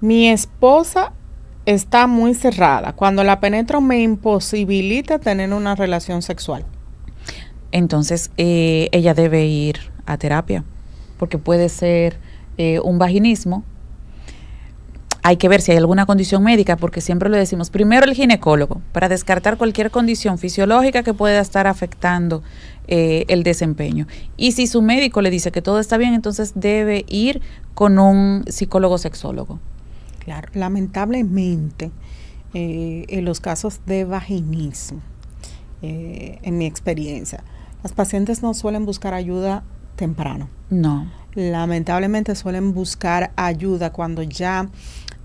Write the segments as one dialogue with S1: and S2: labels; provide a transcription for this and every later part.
S1: Mi esposa está muy cerrada. Cuando la penetro me imposibilita tener una relación sexual.
S2: Entonces eh, ella debe ir a terapia porque puede ser eh, un vaginismo. Hay que ver si hay alguna condición médica, porque siempre le decimos, primero el ginecólogo, para descartar cualquier condición fisiológica que pueda estar afectando eh, el desempeño. Y si su médico le dice que todo está bien, entonces debe ir con un psicólogo sexólogo.
S1: Claro, lamentablemente eh, en los casos de vaginismo, eh, en mi experiencia, las pacientes no suelen buscar ayuda temprano. No. Lamentablemente suelen buscar ayuda cuando ya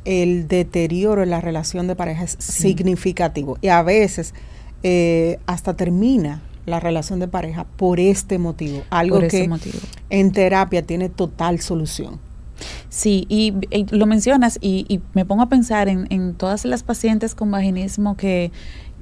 S1: el deterioro en la relación de pareja es significativo y a veces eh, hasta termina la relación de pareja por este motivo, algo que motivo. en terapia tiene total solución.
S2: Sí, y, eh, lo mencionas y, me pongo a pensar en, todas las pacientes con vaginismo que,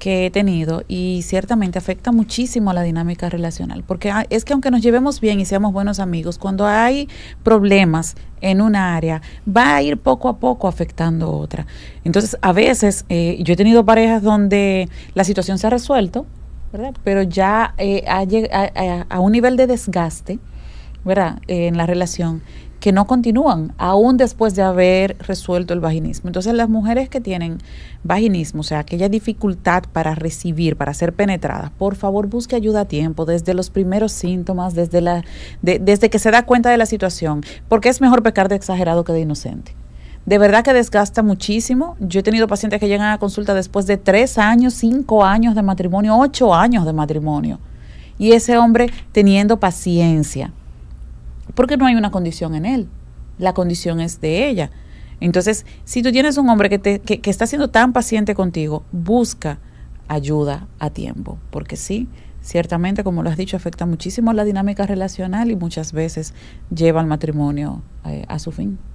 S2: he tenido y ciertamente afecta muchísimo la dinámica relacional, porque ah, es que aunque nos llevemos bien y seamos buenos amigos, cuando hay problemas en un área, va a ir poco a poco afectando otra. Entonces, a veces eh, yo he tenido parejas donde la situación se ha resuelto, Pero ya eh, a, un nivel de desgaste, eh, en la relación que no continúan, aún después de haber resuelto el vaginismo. Entonces las mujeres que tienen vaginismo, o sea, aquella dificultad para recibir, para ser penetradas, por favor busque ayuda a tiempo, desde los primeros síntomas, desde, la, desde que se da cuenta de la situación, porque es mejor pecar de exagerado que de inocente. De verdad que desgasta muchísimo. Yo he tenido pacientes que llegan a consulta después de tres años, cinco años de matrimonio, ocho años de matrimonio. Y ese hombre teniendo paciencia, porque no hay una condición en él, la condición es de ella. Entonces, si tú tienes un hombre que, te, que, que está siendo tan paciente contigo, busca ayuda a tiempo, porque sí, ciertamente, como lo has dicho, afecta muchísimo la dinámica relacional y muchas veces lleva al matrimonio eh, a su fin.